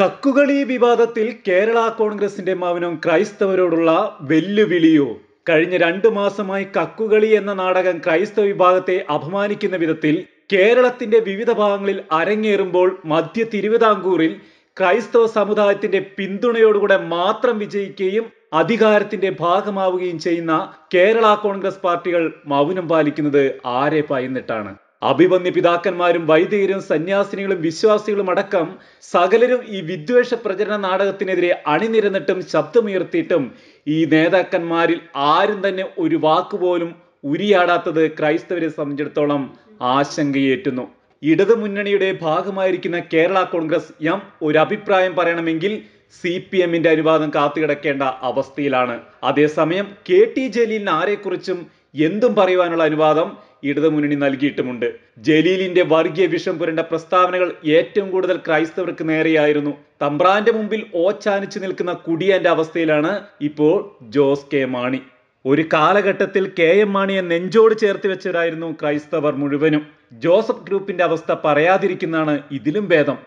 കക്കുകളി വിവാദത്തിൽ കേരള കോൺഗ്രസിന്റെ മൗനം ക്രൈസ്തവരോടുള്ള വെല്ലുവിളിയോ കഴിഞ്ഞ രണ്ടു മാസമായി കക്കുകളി എന്ന നാടകം ക്രൈസ്തവ വിഭാഗത്തെ അപമാനിക്കുന്ന വിധത്തിൽ കേരളത്തിന്റെ വിവിധ ഭാഗങ്ങളിൽ അരങ്ങേറുമ്പോൾ മധ്യ തിരുവിതാംകൂറിൽ ക്രൈസ്തവ സമുദായത്തിന്റെ പിന്തുണയോടുകൂടെ മാത്രം വിജയിക്കുകയും അധികാരത്തിന്റെ ഭാഗമാവുകയും ചെയ്യുന്ന കേരള കോൺഗ്രസ് പാർട്ടികൾ മൗനം പാലിക്കുന്നത് ആരെ പയന്നിട്ടാണ് അഭിപന്യ പിതാക്കന്മാരും വൈദികരും സന്യാസിനികളും വിശ്വാസികളും അടക്കം സകലരും ഈ വിദ്വേഷ പ്രചരണ നാടകത്തിനെതിരെ അണിനിരന്നിട്ടും ശബ്ദമുയർത്തിയിട്ടും ഈ നേതാക്കന്മാരിൽ ആരും തന്നെ ഒരു വാക്കുപോലും ഉരിയാടാത്തത് ക്രൈസ്തവരെ സംബന്ധിച്ചിടത്തോളം ആശങ്കയേറ്റുന്നു ഇടതുമുന്നണിയുടെ ഭാഗമായിരിക്കുന്ന കേരള കോൺഗ്രസ് എം ഒരു അഭിപ്രായം പറയണമെങ്കിൽ സി പി എമ്മിന്റെ അനുവാദം കാത്തുകിടക്കേണ്ട അവസ്ഥയിലാണ് അതേസമയം കെ ടി ജലീലിന് ആരെക്കുറിച്ചും എന്തും പറയുവാനുള്ള അനുവാദം ഇടതുമുന്നണി നൽകിയിട്ടുമുണ്ട് ജലീലിന്റെ വർഗീയ വിഷം പുരണ്ട പ്രസ്താവനകൾ ഏറ്റവും കൂടുതൽ ക്രൈസ്തവർക്ക് നേരെയായിരുന്നു തമ്പ്രാന്റെ മുമ്പിൽ ഓച്ചാനിച്ചു നിൽക്കുന്ന കുടിയന്റെ അവസ്ഥയിലാണ് ഇപ്പോൾ ജോസ് കെ മാണി ഒരു കാലഘട്ടത്തിൽ കെ എം മാണിയെ നെഞ്ചോട് ചേർത്ത് വെച്ചവരായിരുന്നു ക്രൈസ്തവർ മുഴുവനും ജോസഫ് ഗ്രൂപ്പിന്റെ അവസ്ഥ പറയാതിരിക്കുന്നതാണ് ഇതിലും ഭേദം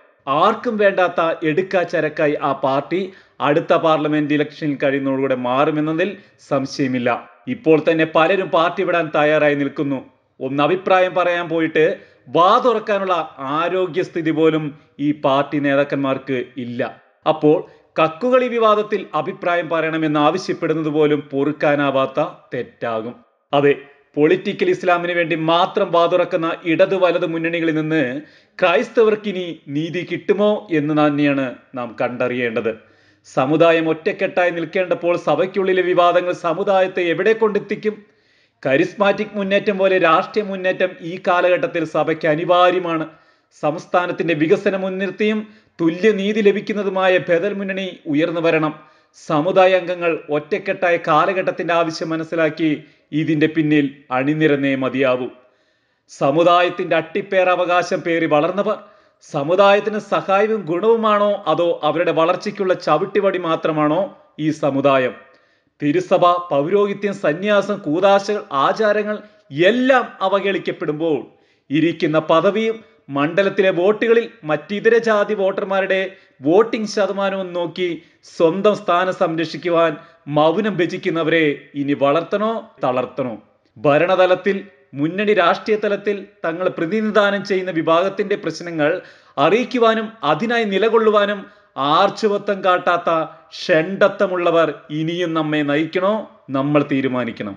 ആർക്കും വേണ്ടാത്ത എടുക്ക ചരക്കായി ആ പാർട്ടി അടുത്ത പാർലമെന്റ് ഇലക്ഷനിൽ കഴിയുന്നതോടുകൂടെ മാറുമെന്നതിൽ സംശയമില്ല ഇപ്പോൾ തന്നെ പലരും പാർട്ടി വിടാൻ തയ്യാറായി നിൽക്കുന്നു ഒന്ന് അഭിപ്രായം പറയാൻ പോയിട്ട് വാ തുറക്കാനുള്ള ആരോഗ്യസ്ഥിതി പോലും ഈ പാർട്ടി നേതാക്കന്മാർക്ക് ഇല്ല അപ്പോൾ കക്കുകളി വിവാദത്തിൽ അഭിപ്രായം പറയണമെന്ന് ആവശ്യപ്പെടുന്നത് പോലും പൊറുക്കാനാവാത്ത തെറ്റാകും അതെ പൊളിറ്റിക്കൽ ഇസ്ലാമിന് വേണ്ടി മാത്രം വാതുറക്കുന്ന ഇടത് വലത് മുന്നണികളിൽ നിന്ന് ക്രൈസ്തവർക്കിനി നീതി കിട്ടുമോ എന്ന് തന്നെയാണ് നാം കണ്ടറിയേണ്ടത് സമുദായം ഒറ്റക്കെട്ടായി നിൽക്കേണ്ടപ്പോൾ സഭയ്ക്കുള്ളിലെ വിവാദങ്ങൾ സമുദായത്തെ എവിടെ കൊണ്ടെത്തിക്കും കരിസ്മാറ്റിക് മുന്നേറ്റം പോലെ രാഷ്ട്രീയ മുന്നേറ്റം ഈ കാലഘട്ടത്തിൽ സഭയ്ക്ക് അനിവാര്യമാണ് സംസ്ഥാനത്തിന്റെ വികസനം മുൻനിർത്തിയും തുല്യനീതി ലഭിക്കുന്നതുമായ ബദൽ മുന്നണി ഉയർന്നു വരണം സമുദായ അംഗങ്ങൾ ഒറ്റക്കെട്ടായ കാലഘട്ടത്തിന്റെ ആവശ്യം മനസ്സിലാക്കി ഇതിന്റെ പിന്നിൽ അണിനിരന്നേ മതിയാവൂ സമുദായത്തിന്റെ അട്ടിപ്പേർ അവകാശം പേറി വളർന്നവർ സമുദായത്തിന് സഹായവും ഗുണവുമാണോ അതോ അവരുടെ വളർച്ചയ്ക്കുള്ള ചവിട്ടിവടി മാത്രമാണോ ഈ സമുദായം തിരുസഭ പൗരോഹിത്യം സന്യാസം കൂതാശകൾ ആചാരങ്ങൾ എല്ലാം അവഗണിക്കപ്പെടുമ്പോൾ ഇരിക്കുന്ന പദവിയും മണ്ഡലത്തിലെ വോട്ടുകളിൽ മറ്റിതര ജാതി വോട്ടർമാരുടെ വോട്ടിംഗ് ശതമാനവും നോക്കി സ്വന്തം സ്ഥാനം സംരക്ഷിക്കുവാൻ മൗനം ഭജിക്കുന്നവരെ ഇനി വളർത്തണോ തളർത്തണോ ഭരണതലത്തിൽ മുന്നണി രാഷ്ട്രീയ തലത്തിൽ തങ്ങൾ പ്രതിനിധാനം ചെയ്യുന്ന വിഭാഗത്തിന്റെ പ്രശ്നങ്ങൾ അറിയിക്കുവാനും അതിനായി നിലകൊള്ളുവാനും ആർച്ചുവത്വം കാട്ടാത്ത ഷണ്ടത്വമുള്ളവർ ഇനിയും നമ്മെ നയിക്കണോ നമ്മൾ തീരുമാനിക്കണം